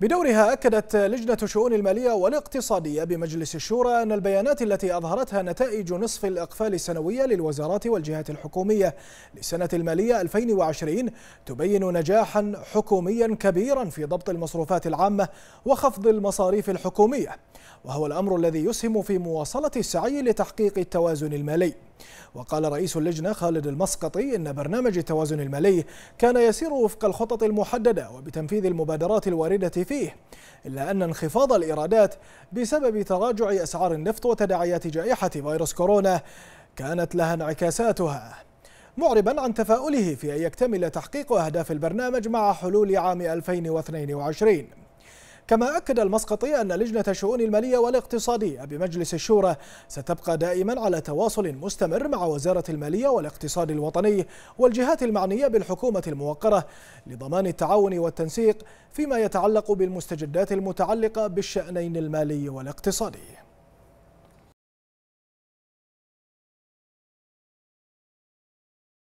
بدورها أكدت لجنة شؤون المالية والاقتصادية بمجلس الشورى أن البيانات التي أظهرتها نتائج نصف الأقفال السنوية للوزارات والجهات الحكومية لسنة المالية 2020 تبين نجاحا حكوميا كبيرا في ضبط المصروفات العامة وخفض المصاريف الحكومية وهو الأمر الذي يسهم في مواصلة السعي لتحقيق التوازن المالي وقال رئيس اللجنة خالد المسقطي إن برنامج التوازن المالي كان يسير وفق الخطط المحددة وبتنفيذ المبادرات الواردة فيه إلا أن انخفاض الإيرادات بسبب تراجع أسعار النفط وتداعيات جائحة فيروس كورونا كانت لها انعكاساتها معربا عن تفاؤله في أن يكتمل تحقيق أهداف البرنامج مع حلول عام 2022 كما أكد المسقطي أن لجنة الشؤون المالية والاقتصادية بمجلس الشورى ستبقى دائما على تواصل مستمر مع وزارة المالية والاقتصاد الوطني والجهات المعنية بالحكومة الموقرة لضمان التعاون والتنسيق فيما يتعلق بالمستجدات المتعلقة بالشأنين المالي والاقتصادي